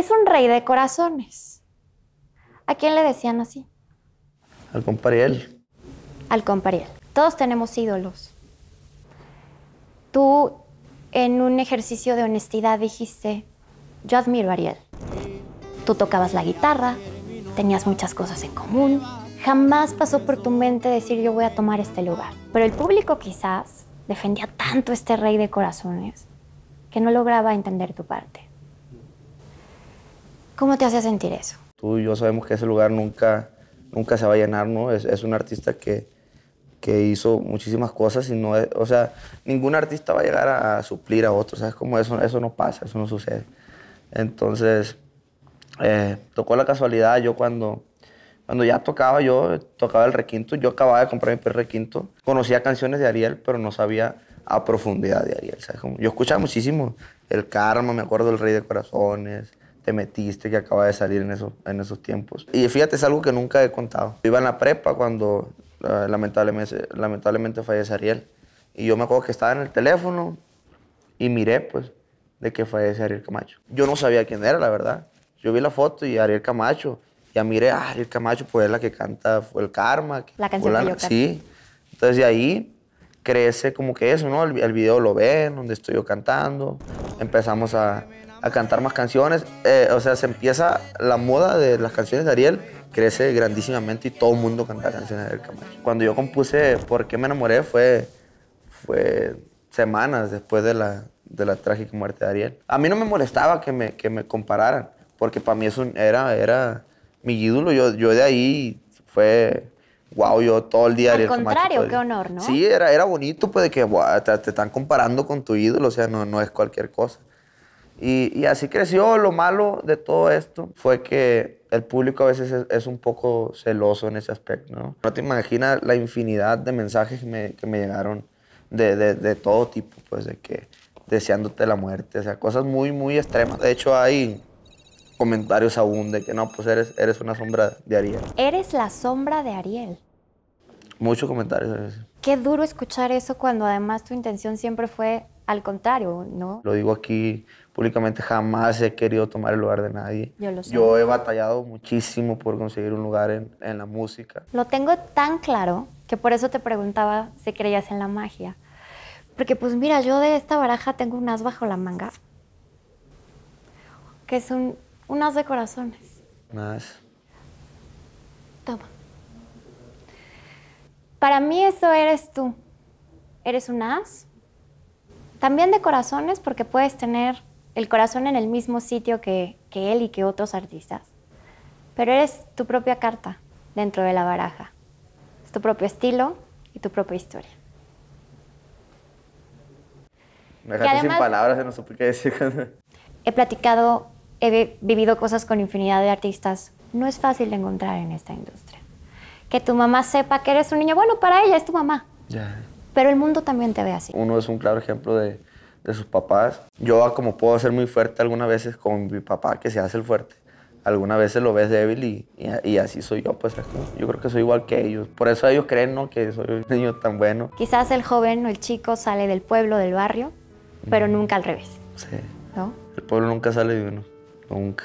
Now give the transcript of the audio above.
es un rey de corazones. ¿A quién le decían así? Al compariel. Al compariel. Todos tenemos ídolos. Tú, en un ejercicio de honestidad, dijiste, yo admiro a Ariel. Tú tocabas la guitarra, tenías muchas cosas en común. Jamás pasó por tu mente decir yo voy a tomar este lugar. Pero el público quizás defendía tanto este rey de corazones que no lograba entender tu parte. ¿Cómo te hace sentir eso? Tú y yo sabemos que ese lugar nunca, nunca se va a llenar, ¿no? Es, un artista que, hizo muchísimas cosas y no, o sea, ningún artista va a llegar a, suplir a otro, ¿sabes? Como eso, eso no pasa, eso no sucede. Entonces, eh, tocó la casualidad, yo cuando, cuando ya tocaba, yo tocaba el requinto, yo acababa de comprar mi primer requinto, conocía canciones de Ariel, pero no sabía a profundidad de Ariel, ¿sabes? Como, yo escuchaba muchísimo, El Karma, me acuerdo, El Rey de Corazones, te metiste, que acaba de salir en esos, en esos tiempos. Y fíjate, es algo que nunca he contado. Yo iba en la prepa cuando eh, lamentablemente, lamentablemente fallece Ariel. Y yo me acuerdo que estaba en el teléfono y miré, pues, de que fallece Ariel Camacho. Yo no sabía quién era, la verdad. Yo vi la foto y Ariel Camacho. Ya miré, ah, Ariel Camacho, pues es la que canta, fue el Karma. La canción que yo Sí. Entonces, de ahí crece como que eso, ¿no? el video lo ven, donde estoy yo cantando. Empezamos a, a cantar más canciones. Eh, o sea, se empieza la moda de las canciones de Ariel, crece grandísimamente y todo el mundo canta canciones de Ariel Camacho. Cuando yo compuse ¿Por qué me enamoré? fue, fue semanas después de la, de la trágica muerte de Ariel. A mí no me molestaba que me, que me compararan, porque para mí eso era, era mi ídolo. Yo, yo de ahí fue wow, yo todo el día. Al contrario, qué honor, ¿no? Sí, era, era bonito, pues, de que te, te, están comparando con tu ídolo, o sea, no, no es cualquier cosa. Y, así creció. Lo malo de todo esto fue que el público a veces es, un poco celoso en ese aspecto, ¿no? No te imaginas la infinidad de mensajes que me, que me llegaron de, de, de, todo tipo, pues de que deseándote la muerte, o sea, cosas muy, muy extremas. De hecho, hay comentarios aún de que no, pues eres, eres una sombra de Ariel. Eres la sombra de Ariel muchos comentarios. Qué duro escuchar eso cuando además tu intención siempre fue al contrario, ¿no? Lo digo aquí públicamente, jamás he querido tomar el lugar de nadie. Yo lo sé. Yo he batallado muchísimo por conseguir un lugar en, la música. Lo tengo tan claro que por eso te preguntaba si creías en la magia. Porque pues mira, yo de esta baraja tengo un as bajo la manga, que es un, un as de corazones. Un as. Toma. Para mí eso eres tú. Eres un as. También de corazones, porque puedes tener el corazón en el mismo sitio que, él y que otros artistas. Pero eres tu propia carta dentro de la baraja. Es tu propio estilo y tu propia historia. Me dejaste sin palabras, no supe qué decir. He platicado, he vivido cosas con infinidad de artistas. No es fácil de encontrar en esta industria que tu mamá sepa que eres un niño bueno para ella, es tu mamá. Pero el mundo también te ve así. Uno es un claro ejemplo de, sus papás. Yo ah, como puedo ser muy fuerte algunas veces con mi papá, que se hace el fuerte. Algunas veces lo ves débil y, así soy yo, pues yo creo que soy igual que ellos. Por eso ellos creen ¿no? que soy un niño tan bueno. Quizás el joven o el chico sale del pueblo, del barrio, pero nunca al revés. Sí. ¿no? El pueblo nunca sale de uno, nunca.